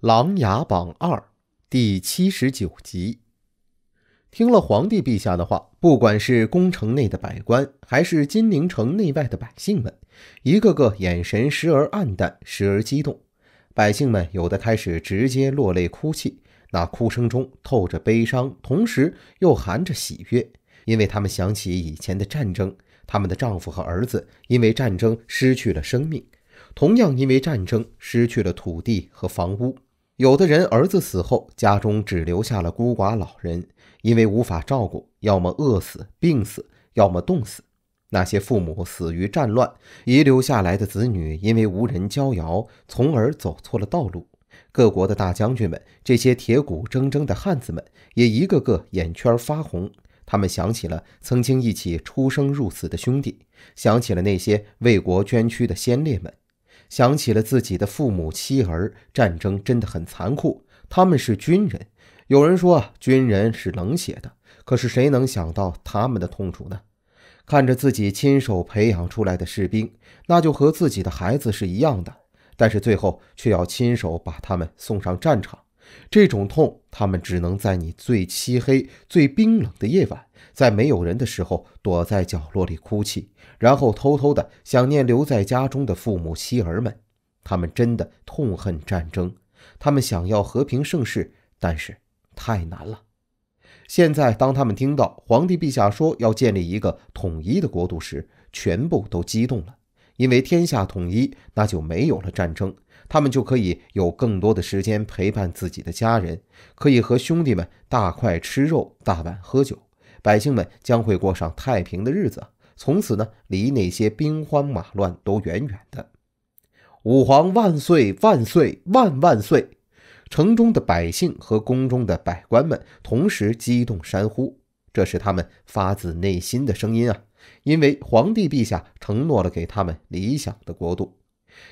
《琅琊榜二》第七十九集，听了皇帝陛下的话，不管是宫城内的百官，还是金陵城内外的百姓们，一个个眼神时而黯淡，时而激动。百姓们有的开始直接落泪哭泣，那哭声中透着悲伤，同时又含着喜悦，因为他们想起以前的战争，他们的丈夫和儿子因为战争失去了生命，同样因为战争失去了土地和房屋。有的人儿子死后，家中只留下了孤寡老人，因为无法照顾，要么饿死、病死，要么冻死。那些父母死于战乱，遗留下来的子女，因为无人教养，从而走错了道路。各国的大将军们，这些铁骨铮铮的汉子们，也一个个眼圈发红。他们想起了曾经一起出生入死的兄弟，想起了那些为国捐躯的先烈们。想起了自己的父母妻儿，战争真的很残酷。他们是军人，有人说军人是冷血的，可是谁能想到他们的痛楚呢？看着自己亲手培养出来的士兵，那就和自己的孩子是一样的，但是最后却要亲手把他们送上战场。这种痛，他们只能在你最漆黑、最冰冷的夜晚，在没有人的时候，躲在角落里哭泣，然后偷偷的想念留在家中的父母妻儿们。他们真的痛恨战争，他们想要和平盛世，但是太难了。现在，当他们听到皇帝陛下说要建立一个统一的国度时，全部都激动了。因为天下统一，那就没有了战争，他们就可以有更多的时间陪伴自己的家人，可以和兄弟们大块吃肉、大碗喝酒，百姓们将会过上太平的日子，从此呢，离那些兵荒马乱都远远的。吾皇万岁万岁万万岁！城中的百姓和宫中的百官们同时激动山呼，这是他们发自内心的声音啊。因为皇帝陛下承诺了给他们理想的国度，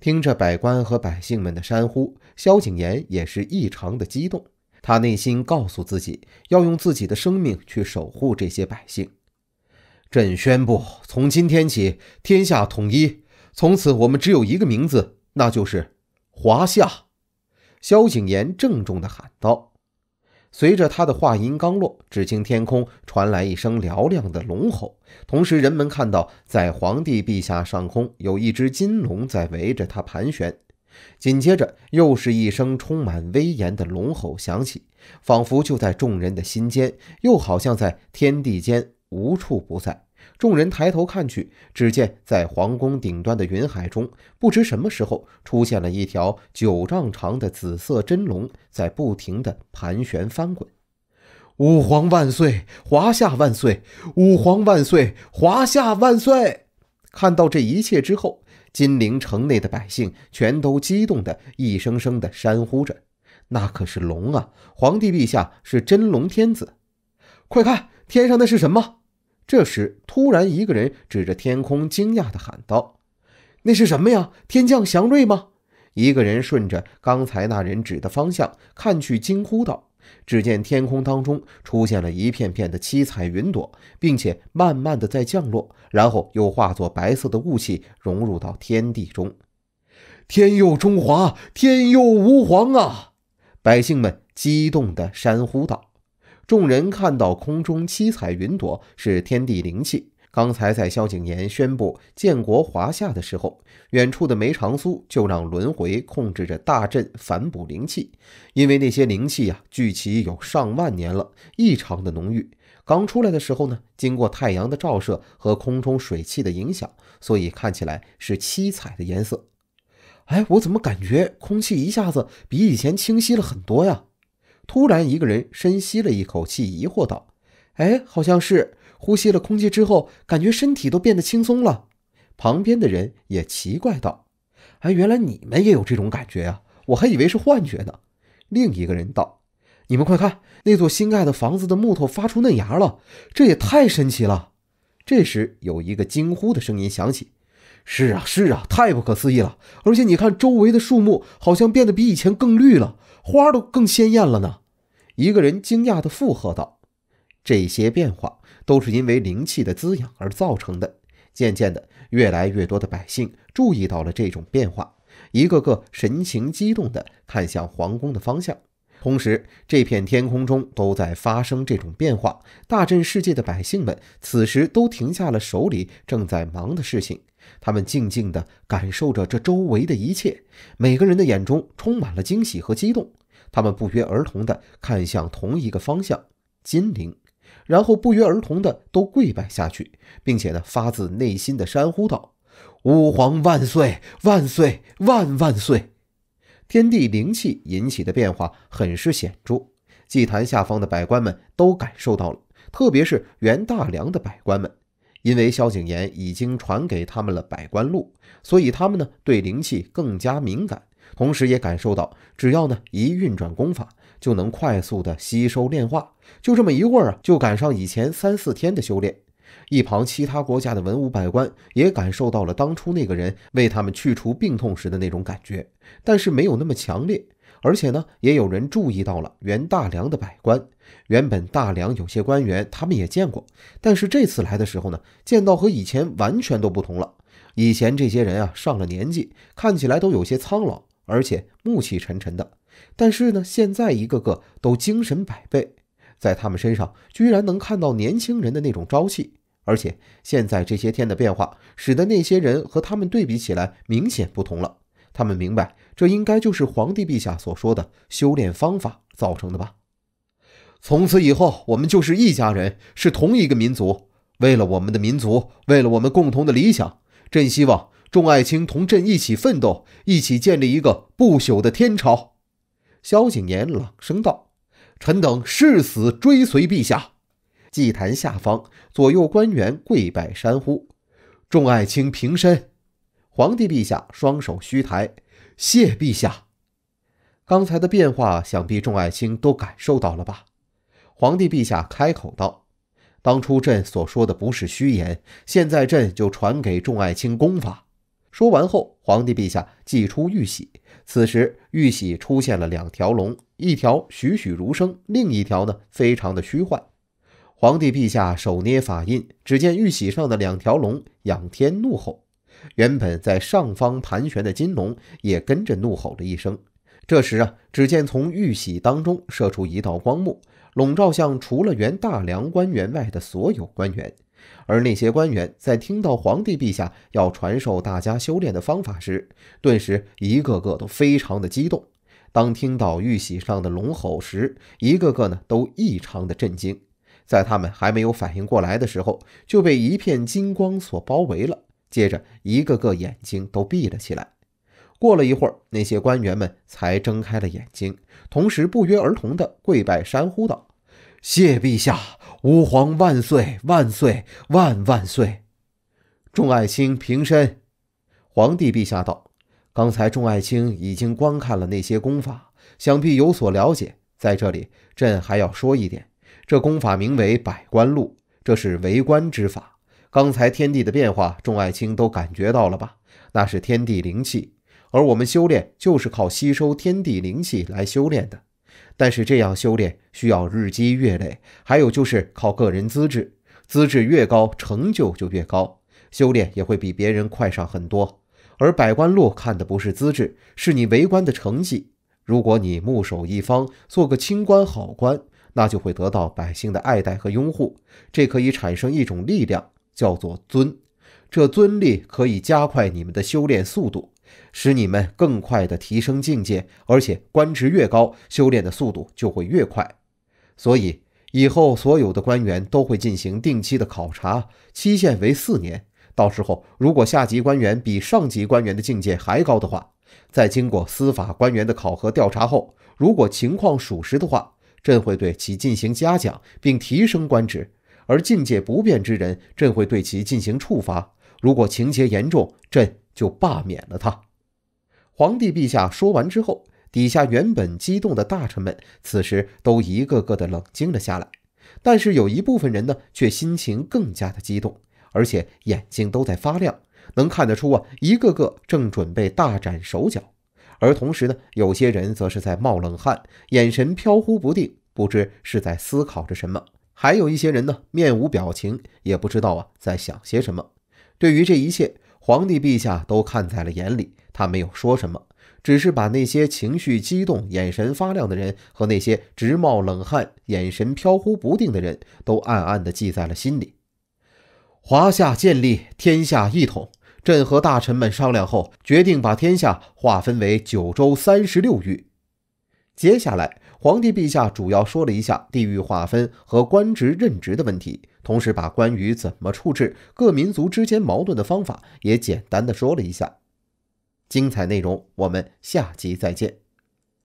听着百官和百姓们的山呼，萧景琰也是异常的激动。他内心告诉自己，要用自己的生命去守护这些百姓。朕宣布，从今天起，天下统一，从此我们只有一个名字，那就是华夏。萧景琰郑重地喊道。随着他的话音刚落，只听天空传来一声嘹亮的龙吼，同时人们看到，在皇帝陛下上空有一只金龙在围着他盘旋。紧接着，又是一声充满威严的龙吼响起，仿佛就在众人的心间，又好像在天地间无处不在。众人抬头看去，只见在皇宫顶端的云海中，不知什么时候出现了一条九丈长的紫色真龙，在不停的盘旋翻滚。吾皇万岁，华夏万岁！吾皇万岁，华夏万岁！看到这一切之后，金陵城内的百姓全都激动的一声声的山呼着：“那可是龙啊！皇帝陛下是真龙天子！快看，天上那是什么？”这时，突然一个人指着天空，惊讶地喊道：“那是什么呀？天降祥瑞吗？”一个人顺着刚才那人指的方向看去，惊呼道：“只见天空当中出现了一片片的七彩云朵，并且慢慢的在降落，然后又化作白色的雾气，融入到天地中。”“天佑中华，天佑吾皇啊！”百姓们激动的山呼道。众人看到空中七彩云朵，是天地灵气。刚才在萧景琰宣布建国华夏的时候，远处的梅长苏就让轮回控制着大阵反哺灵气，因为那些灵气啊，聚齐有上万年了，异常的浓郁。刚出来的时候呢，经过太阳的照射和空中水汽的影响，所以看起来是七彩的颜色。哎，我怎么感觉空气一下子比以前清晰了很多呀？突然，一个人深吸了一口气，疑惑道：“哎，好像是呼吸了空气之后，感觉身体都变得轻松了。”旁边的人也奇怪道：“哎，原来你们也有这种感觉呀！我还以为是幻觉呢。”另一个人道：“你们快看，那座新盖的房子的木头发出嫩芽了，这也太神奇了！”这时，有一个惊呼的声音响起：“是啊，是啊，太不可思议了！而且你看周围的树木，好像变得比以前更绿了，花都更鲜艳了呢。”一个人惊讶的附和道：“这些变化都是因为灵气的滋养而造成的。渐渐的，越来越多的百姓注意到了这种变化，一个个神情激动的看向皇宫的方向。同时，这片天空中都在发生这种变化，大镇世界的百姓们此时都停下了手里正在忙的事情。”他们静静的感受着这周围的一切，每个人的眼中充满了惊喜和激动。他们不约而同的看向同一个方向——金陵，然后不约而同的都跪拜下去，并且呢发自内心的山呼道：“吾皇万岁，万岁，万万岁！”天地灵气引起的变化很是显著，祭坛下方的百官们都感受到了，特别是元大梁的百官们。因为萧景琰已经传给他们了百官录，所以他们呢对灵气更加敏感，同时也感受到，只要呢一运转功法，就能快速的吸收炼化，就这么一会儿啊，就赶上以前三四天的修炼。一旁其他国家的文武百官也感受到了当初那个人为他们去除病痛时的那种感觉，但是没有那么强烈。而且呢，也有人注意到了原大梁的百官。原本大梁有些官员，他们也见过，但是这次来的时候呢，见到和以前完全都不同了。以前这些人啊，上了年纪，看起来都有些苍老，而且暮气沉沉的。但是呢，现在一个个都精神百倍，在他们身上居然能看到年轻人的那种朝气。而且现在这些天的变化，使得那些人和他们对比起来明显不同了。他们明白。这应该就是皇帝陛下所说的修炼方法造成的吧？从此以后，我们就是一家人，是同一个民族。为了我们的民族，为了我们共同的理想，朕希望众爱卿同朕一起奋斗，一起建立一个不朽的天朝。”萧景琰朗声道：“臣等誓死追随陛下。”祭坛下方，左右官员跪拜山呼：“众爱卿平身！”皇帝陛下双手虚抬。谢陛下，刚才的变化想必众爱卿都感受到了吧？皇帝陛下开口道：“当初朕所说的不是虚言，现在朕就传给众爱卿功法。”说完后，皇帝陛下祭出玉玺，此时玉玺出现了两条龙，一条栩栩如生，另一条呢非常的虚幻。皇帝陛下手捏法印，只见玉玺上的两条龙仰天怒吼。原本在上方盘旋的金龙也跟着怒吼了一声。这时啊，只见从玉玺当中射出一道光幕，笼罩向除了原大梁官员外的所有官员。而那些官员在听到皇帝陛下要传授大家修炼的方法时，顿时一个个都非常的激动。当听到玉玺上的龙吼时，一个个呢都异常的震惊。在他们还没有反应过来的时候，就被一片金光所包围了。接着，一个个眼睛都闭了起来。过了一会儿，那些官员们才睁开了眼睛，同时不约而同地跪拜，山呼道：“谢陛下，吾皇万岁万岁万万岁！”众爱卿平身。皇帝陛下道：“刚才众爱卿已经观看了那些功法，想必有所了解。在这里，朕还要说一点：这功法名为《百官录》，这是为官之法。”刚才天地的变化，众爱卿都感觉到了吧？那是天地灵气，而我们修炼就是靠吸收天地灵气来修炼的。但是这样修炼需要日积月累，还有就是靠个人资质，资质越高，成就就越高，修炼也会比别人快上很多。而百官录看的不是资质，是你为官的成绩。如果你目守一方，做个清官好官，那就会得到百姓的爱戴和拥护，这可以产生一种力量。叫做尊，这尊力可以加快你们的修炼速度，使你们更快的提升境界。而且官职越高，修炼的速度就会越快。所以以后所有的官员都会进行定期的考察，期限为四年。到时候如果下级官员比上级官员的境界还高的话，在经过司法官员的考核调查后，如果情况属实的话，朕会对其进行嘉奖并提升官职。而境界不变之人，朕会对其进行处罚。如果情节严重，朕就罢免了他。皇帝陛下说完之后，底下原本激动的大臣们，此时都一个个的冷静了下来。但是有一部分人呢，却心情更加的激动，而且眼睛都在发亮，能看得出啊，一个个正准备大展手脚。而同时呢，有些人则是在冒冷汗，眼神飘忽不定，不知是在思考着什么。还有一些人呢，面无表情，也不知道啊在想些什么。对于这一切，皇帝陛下都看在了眼里，他没有说什么，只是把那些情绪激动、眼神发亮的人和那些直冒冷汗、眼神飘忽不定的人都暗暗的记在了心里。华夏建立，天下一统，朕和大臣们商量后，决定把天下划分为九州三十六域。接下来。皇帝陛下主要说了一下地域划分和官职任职的问题，同时把关于怎么处置各民族之间矛盾的方法也简单的说了一下。精彩内容，我们下集再见。